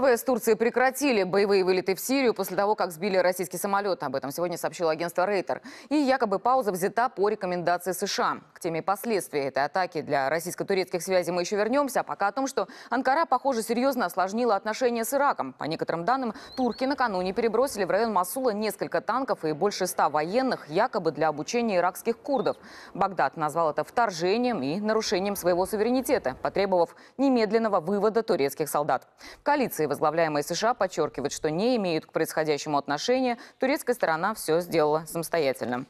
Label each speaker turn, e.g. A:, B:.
A: ВВС Турции прекратили боевые вылеты в Сирию после того, как сбили российский самолет. Об этом сегодня сообщило агентство Рейтер. И якобы пауза взята по рекомендации США. К теме последствий этой атаки для российско-турецких связей мы еще вернемся. А пока о том, что Анкара, похоже, серьезно осложнила отношения с Ираком. По некоторым данным, турки накануне перебросили в район Масула несколько танков и больше ста военных, якобы для обучения иракских курдов. Багдад назвал это вторжением и нарушением своего суверенитета, потребовав немедленного вывода турецких солдат. В коалиции Франции, возглавляемые США, подчеркивают, что не имеют к происходящему отношения, турецкая сторона все сделала самостоятельно.